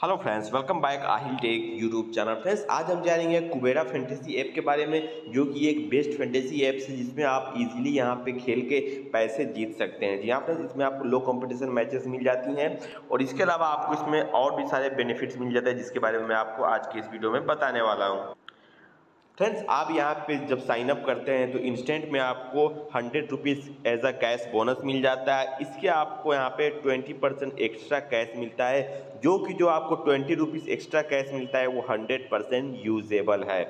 hello friends welcome back Aahil tech YouTube channel friends आज हम जानेंगे कुबेरा फैंटेसी ऐप के बारे में जो कि एक बेस्ट फैंटेसी ऐप है जिसमें आप इजीली यहां पे खेल के पैसे जीत सकते हैं जी हाँ फ्रेंड्स इसमें आपको लो कंपटीशन मैचेस मिल जाती हैं और इसके अलावा आपको इसमें और भी सारे बेनिफिट्स मिल जाते हैं जिसके बारे में मैं आपको आज के इस वीडियो में बताने वाला हूँ फ्रेंड्स आप यहाँ पे जब साइन अप करते हैं तो इंस्टेंट में आपको hundred rupees as a cash bonus मिल जाता है इसके आपको यहाँ पे ट्वेंटी परसेंट एक्स्ट्रा कैश मिलता है जो कि जो आपको ट्वेंटी रुपीज़ एक्स्ट्रा कैश मिलता है वो हंड्रेड परसेंट यूजेबल है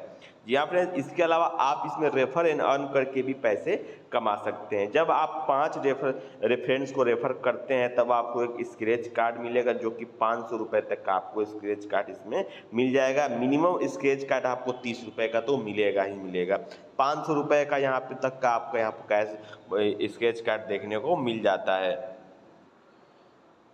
जी हाँ फ्रेंड्स इसके अलावा आप इसमें रेफर एंड अर्न करके भी पैसे कमा सकते हैं जब आप पाँच रेफर रेफरेंस को रेफर करते हैं तब आपको एक स्क्रेच कार्ड मिलेगा जो कि पाँच सौ रुपये तक का आपको स्क्रेच कार्ड इसमें मिल जाएगा मिनिमम स्क्रेच कार्ड आपको तीस रुपये का तो मिलेगा ही मिलेगा पाँच सौ रुपये का यहाँ पे तक का आपको यहाँ पर कैश स्क्रेच कार्ड देखने को मिल जाता है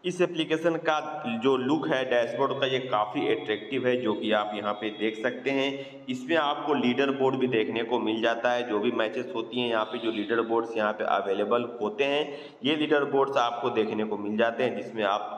इस एप्लीकेशन का जो लुक है डैशबोर्ड का ये काफ़ी एट्रेक्टिव है जो कि आप यहाँ पे देख सकते हैं इसमें आपको लीडर बोर्ड भी देखने को मिल जाता है जो भी मैचेस होती हैं यहाँ पे जो लीडर बोर्ड्स यहाँ पे अवेलेबल होते हैं ये लीडर बोर्ड्स आपको देखने को मिल जाते हैं जिसमें आप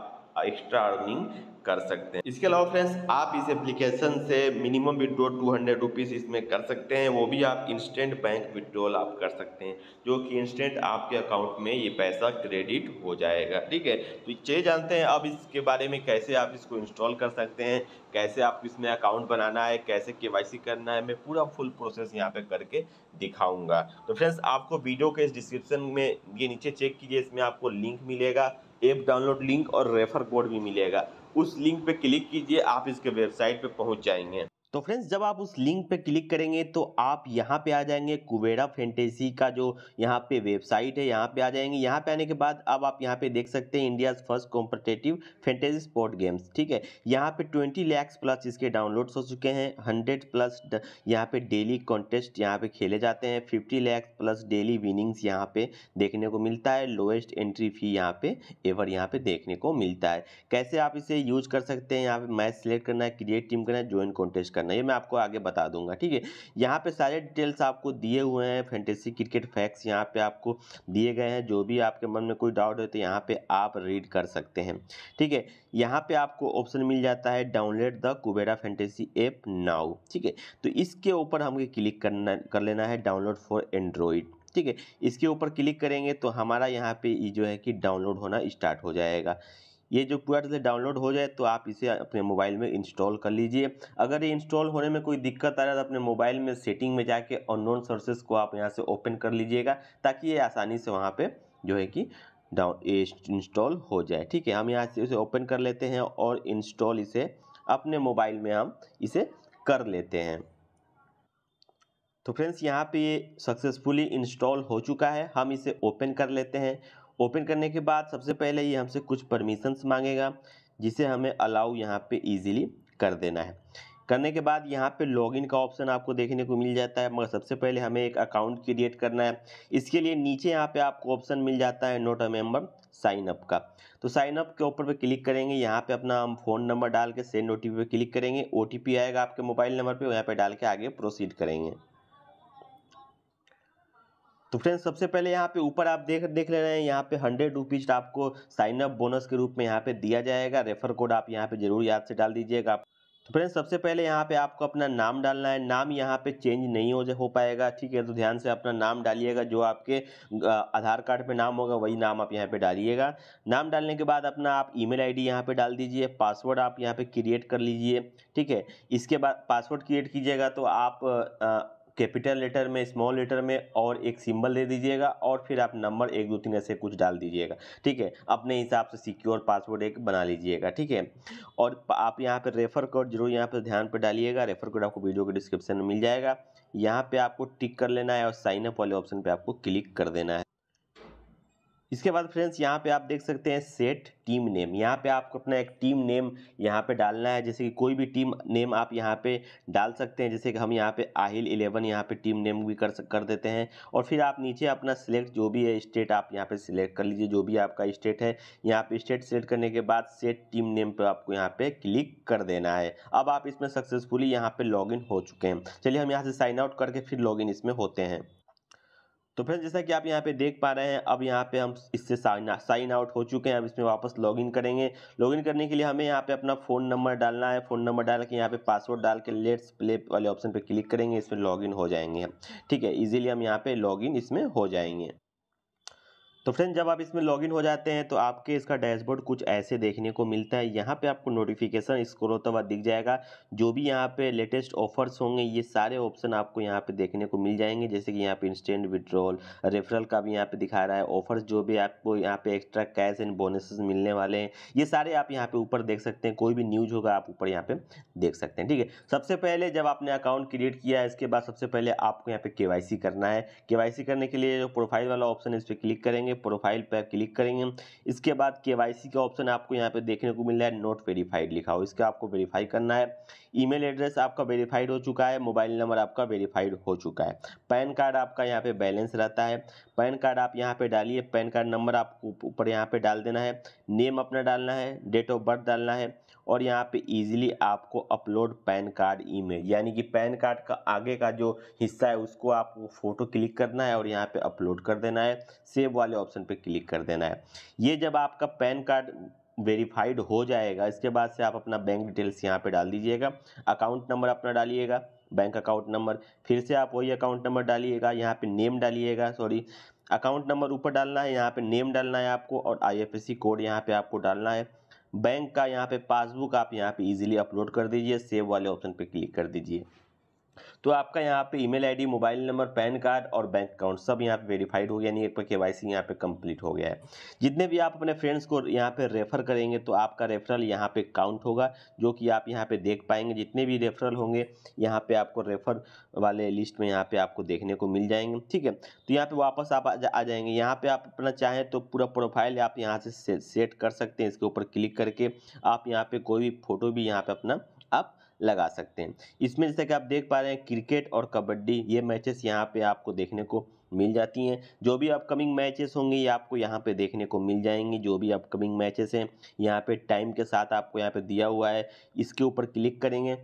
एक्स्ट्रा अर्निंग कर सकते हैं इसके अलावा फ्रेंड्स आप इस एप्लीकेशन से minimum withdraw two hundred rupees इसमें कर सकते हैं वो भी आप इंस्टेंट बैंक विड्रॉल आप कर सकते हैं जो कि इंस्टेंट आपके अकाउंट में ये पैसा क्रेडिट हो जाएगा ठीक है तो ये जानते हैं अब इसके बारे में कैसे आप इसको इंस्टॉल कर सकते हैं कैसे आप इसमें अकाउंट बनाना है कैसे के करना है मैं पूरा फुल प्रोसेस यहाँ पर करके दिखाऊँगा तो फ्रेंड्स आपको वीडियो के इस डिस्क्रिप्शन में ये नीचे चेक कीजिए इसमें आपको लिंक मिलेगा ऐप डाउनलोड लिंक और रेफर कोड भी मिलेगा उस लिंक पे क्लिक कीजिए आप इसके वेबसाइट पे पहुंच जाएंगे तो फ्रेंड्स जब आप उस लिंक पे क्लिक करेंगे तो आप यहाँ पे आ जाएंगे कुबेरा फेंटेसी का जो यहाँ पे वेबसाइट है यहाँ पे आ जाएंगे यहाँ पे आने के बाद अब आप यहाँ पे देख सकते हैं India first competitive fantasy sport games ठीक है यहाँ पे 20 लैक्स प्लस इसके डाउनलोड्स हो चुके हैं 100 प्लस यहाँ पे डेली कॉन्टेस्ट यहाँ पे खेले जाते हैं fifty lakhs plus daily winnings यहाँ पे देखने को मिलता है लोएस्ट एंट्री फी यहाँ पे एवर यहाँ पे देखने को मिलता है कैसे आप इसे यूज कर सकते हैं यहाँ पे मैच सेलेक्ट करना है क्रिएट टीम करना है ज्वाइन कॉन्टेस्ट करना ये मैं आपको आगे बता दूंगा ठीक है यहाँ पे सारे डिटेल्स आपको दिए हुए हैं फैंटेसी क्रिकेट फैक्ट्स यहाँ पे आपको दिए गए हैं जो भी आपके मन में कोई डाउट है तो यहाँ पे आप रीड कर सकते हैं ठीक है यहाँ पे आपको ऑप्शन मिल जाता है download the Kubera fantasy app now ठीक है तो इसके ऊपर हमें क्लिक करना कर लेना है डाउनलोड फॉर एंड्रॉइड ठीक है इसके ऊपर क्लिक करेंगे तो हमारा यहाँ पे जो है कि डाउनलोड होना स्टार्ट हो जाएगा ये जो पूरा से डाउनलोड हो जाए तो आप इसे अपने मोबाइल में इंस्टॉल कर लीजिए अगर ये इंस्टॉल होने में कोई दिक्कत आ रहा है तो अपने मोबाइल में सेटिंग में जाके अननोन सोर्सेज को आप यहाँ से ओपन कर लीजिएगा ताकि ये आसानी से वहाँ पर जो है कि डाउन इंस्टॉल हो जाए ठीक है हम यहाँ से इसे ओपन कर लेते हैं और इंस्टॉल इसे अपने मोबाइल में हम इसे कर लेते हैं तो फ्रेंड्स यहाँ पे ये सक्सेसफुली इंस्टॉल हो चुका है हम इसे ओपन कर लेते हैं ओपन करने के बाद सबसे पहले ये हमसे कुछ परमिशंस मांगेगा जिसे हमें अलाउ यहाँ पे इजीली कर देना है करने के बाद यहाँ पे लॉगिन का ऑप्शन आपको देखने को मिल जाता है मगर सबसे पहले हमें एक अकाउंट क्रिएट करना है इसके लिए नीचे यहाँ पे आपको ऑप्शन मिल जाता है not a member sign up का तो साइन अप के ऊपर पे क्लिक करेंगे यहाँ पे अपना हम फ़ोन नंबर डाल के सेंड ओ पे क्लिक करेंगे ओ आएगा आपके मोबाइल नंबर पर यहाँ पर डाल के आगे प्रोसीड करेंगे तो फ्रेंड्स सबसे पहले यहाँ पे ऊपर आप देख देख ले रहे हैं यहाँ पे हंड्रेड रुपीज आपको साइन अप बोनस के रूप में यहाँ पे दिया जाएगा रेफर कोड आप यहाँ पे जरूर याद से डाल दीजिएगा तो फ्रेंड्स सबसे पहले यहाँ पे आपको अपना नाम डालना है नाम यहाँ पे चेंज नहीं हो हो पाएगा ठीक है तो ध्यान से अपना नाम डालिएगा जो आपके आधार कार्ड पे नाम होगा वही नाम आप यहाँ पे डालिएगा नाम डालने के बाद अपना आप ईमेल आईडी यहाँ पे डाल दीजिए पासवर्ड आप यहाँ पे क्रिएट कर लीजिए ठीक है इसके बाद पासवर्ड क्रिएट कीजिएगा तो आप आ, कैपिटल लेटर में स्मॉल लेटर में और एक सिंबल दे दीजिएगा और फिर आप नंबर एक दो तीन ऐसे कुछ डाल दीजिएगा ठीक है अपने हिसाब से सिक्योर पासवर्ड एक बना लीजिएगा ठीक है और आप यहाँ पर रेफर कोड जरूर यहाँ पर ध्यान पर डालिएगा रेफर कोड आपको वीडियो के डिस्क्रिप्शन में मिल जाएगा यहाँ पर आपको टिक कर लेना है और साइनअप वाले ऑप्शन पर आपको क्लिक कर देना है इसके बाद फ्रेंड्स यहाँ पे आप देख सकते हैं सेट टीम नेम यहाँ पे आपको अपना एक टीम नेम यहाँ पे डालना है जैसे कि कोई भी टीम नेम आप यहाँ पे डाल सकते हैं जैसे कि हम यहाँ पे आहिल इलेवन यहाँ पे टीम नेम भी कर कर देते हैं और फिर आप नीचे अपना सिलेक्ट जो भी है स्टेट आप यहाँ पे सिलेक्ट कर लीजिए जो भी आपका स्टेट है यहाँ पर स्टेट सेलेक्ट करने के बाद सेट टीम नेम पर आपको यहाँ पर क्लिक कर देना है अब आप इसमें सक्सेसफुली यहाँ पर लॉग हो चुके हैं चलिए हम यहाँ से साइन आउट करके फिर लॉगिन इसमें होते हैं तो फ्रेंड्स जैसा कि आप यहाँ पे देख पा रहे हैं अब यहाँ पे हम इससे साइन साइन आउट हो चुके हैं अब इसमें वापस लॉगिन करेंगे लॉगिन करने के लिए हमें यहाँ पे अपना फ़ोन नंबर डालना है फ़ोन नंबर डाल के यहाँ पे पासवर्ड डाल के लेट्स प्ले वाले ऑप्शन पे क्लिक करेंगे इसमें लॉगिन हो जाएंगे हम ठीक है ईजिली हम यहाँ पर लॉग इसमें हो जाएंगे तो फ्रेंड जब आप इसमें लॉगिन हो जाते हैं तो आपके इसका डैशबोर्ड कुछ ऐसे देखने को मिलता है यहाँ पे आपको नोटिफिकेशन स्क्रोल होता हुआ दिख जाएगा जो भी यहाँ पे लेटेस्ट ऑफर्स होंगे ये सारे ऑप्शन आपको यहाँ पे देखने को मिल जाएंगे जैसे कि यहाँ पे इंस्टेंट विड्रॉल रेफरल का भी यहाँ पे दिखा रहा है ऑफर्स जो भी आपको यहाँ पे एक्स्ट्रा कैश एंड बोनसेस मिलने वाले हैं ये सारे आप यहाँ पे ऊपर देख सकते हैं कोई भी न्यूज़ होगा आप ऊपर यहाँ पे देख सकते हैं ठीक है सबसे पहले जब आपने अकाउंट क्रिएट किया है इसके बाद सबसे पहले आपको यहाँ पे के करना है के करने के लिए जो प्रोफाइल वाला ऑप्शन है इस पर क्लिक करेंगे जाएंगे प्रोफाइल पर क्लिक करेंगे इसके बाद के का ऑप्शन आपको यहाँ पे देखने को मिल रहा है नोट वेरीफाइड लिखा हो इसका आपको वेरीफाई करना है ईमेल एड्रेस आपका वेरीफाइड हो चुका है मोबाइल नंबर आपका वेरीफाइड हो चुका है पैन कार्ड आपका यहाँ पे बैलेंस रहता है पैन कार्ड आप यहाँ पे डालिए पैन कार्ड नंबर आपको ऊपर यहाँ पे डाल देना है नेम अपना डालना है डेट ऑफ बर्थ डालना है और यहाँ पे इजीली आपको अपलोड पैन कार्ड ईमेल यानी कि पैन कार्ड का आगे का जो हिस्सा है उसको आपको फ़ोटो क्लिक करना है और यहाँ पे अपलोड कर देना है सेव वाले ऑप्शन पे क्लिक कर देना है ये जब आपका पैन कार्ड वेरीफाइड हो जाएगा इसके बाद से आप अपना बैंक डिटेल्स यहाँ पे डाल दीजिएगा अकाउंट नंबर अपना डालिएगा बैंक अकाउंट नंबर फिर से आप वही अकाउंट नंबर डालिएगा यहाँ पे नेम डालिएगा सॉरी अकाउंट नंबर ऊपर डालना है यहाँ पे नेम डालना है आपको और आईएफएससी कोड यहाँ पे आपको डालना है बैंक का यहाँ पे पासबुक आप यहाँ पे इजीली अपलोड कर दीजिए सेव वाले ऑप्शन पे क्लिक कर दीजिए तो आपका यहाँ पे email ID mobile number PAN card और बैंक अकाउंट सब यहाँ पे वेरीफाइड हो गया यानी एक पर के वाई सी यहाँ पे कंप्लीट हो गया है जितने भी आप अपने फ्रेंड्स को यहाँ पे रेफर करेंगे तो आपका रेफरल यहाँ पे काउंट होगा जो कि आप यहाँ पे देख पाएंगे जितने भी रेफरल होंगे यहाँ पे आपको रेफर वाले लिस्ट में यहाँ पे आपको देखने को मिल जाएंगे ठीक है तो यहाँ पर वापस आप आ जाएंगे यहाँ पर आप अपना चाहें तो पूरा प्रोफाइल आप यहाँ से सेट कर सकते हैं इसके ऊपर क्लिक करके आप यहाँ पर कोई भी फोटो भी यहाँ पे अपना आप लगा सकते हैं इसमें जैसे कि आप देख पा रहे हैं क्रिकेट और कबड्डी ये मैचेस यहाँ पे आपको देखने को मिल जाती हैं जो भी अपकमिंग मैचेस होंगे ये आपको यहाँ पे देखने को मिल जाएंगे जो भी अपकमिंग मैचेस हैं यहाँ पे टाइम के साथ आपको यहाँ पे दिया हुआ है इसके ऊपर क्लिक करेंगे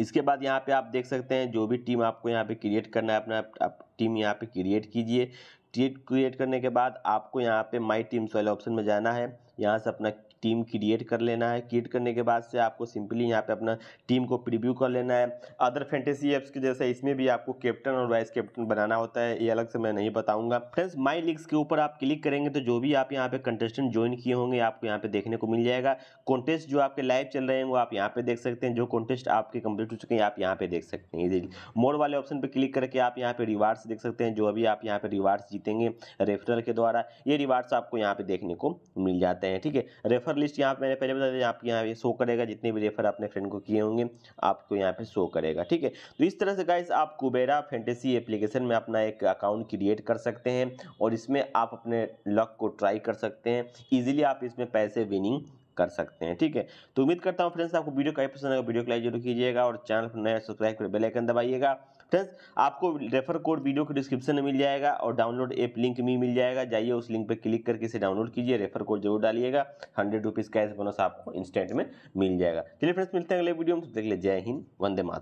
इसके बाद यहाँ पे आप देख सकते हैं जो भी टीम आपको यहाँ पे क्रिएट करना है अपना आप टीम यहाँ पे क्रिएट कीजिए टीम क्रिएट करने के बाद आपको यहाँ पे माय टीम्स वाले ऑप्शन में जाना है यहाँ से अपना टीम क्रिएट कर लेना है क्रिएट करने के बाद से आपको सिंपली यहाँ पे अपना टीम को प्रीव्यू कर लेना है अदर फैंटेसी एप्स के जैसे इसमें भी आपको कैप्टन और वाइस कैप्टन बनाना होता है ये अलग से मैं नहीं बताऊंगा फ्रेंड्स माई लिग्स के ऊपर आप क्लिक करेंगे तो जो भी आप यहाँ पे कंटेस्टेंट ज्वाइन किए होंगे आपको यहाँ पे देखने को मिल जाएगा कॉन्टेस्ट जो आपके लाइव चल रहे हैं वो आप यहाँ पे देख सकते हैं जो कॉन्टेस्ट आपके कंप्लीट हो चुके हैं आप यहाँ पे देख सकते हैं मोड वाले ऑप्शन पे क्लिक करके आप यहाँ पे रिवार्ड्स देख सकते हैं जो अभी आप यहाँ पे रिवार्ड्स जीतेंगे रेफरल के द्वारा ये रिवार्ड्स आपको यहाँ पे देखने को मिल जाते हैं ठीक है रेफर लिस्ट यहाँ मैंने पहले बता दिया आपके यहाँ पे शो करेगा जितने भी रेफर अपने फ्रेंड को किए होंगे आपको यहाँ पे शो करेगा ठीक है तो इस तरह से गाइस आप कुबेरा फेंटेसी एप्लीकेशन में अपना एक अकाउंट क्रिएट कर सकते हैं और इसमें आप अपने लक को ट्राई कर सकते हैं ईजिली आप इसमें पैसे विनिंग कर सकते हैं ठीक है तो उम्मीद करता हूँ फ्रेंड्स आपको वीडियो का पसंद आएगा वीडियो को लाइक जरूर कीजिएगा और चैनल पर नया सब्सक्राइब कर बेलाइकन दबाइएगा फ्रेंड्स आपको रेफर कोड वीडियो के डिस्क्रिप्शन में मिल जाएगा और डाउनलोड एप लिंक भी मिल जाएगा जाइए उस लिंक पर क्लिक करके इसे डाउनलोड कीजिए रेफर कोड जरूर डालिएगा हंड्रेड रुपीज़ कैश बोनस आपको इंस्टेंट में मिल जाएगा चलिए फ्रेंड्स मिलते हैं अगले वीडियो में देख ले जय हिंद वंदे माता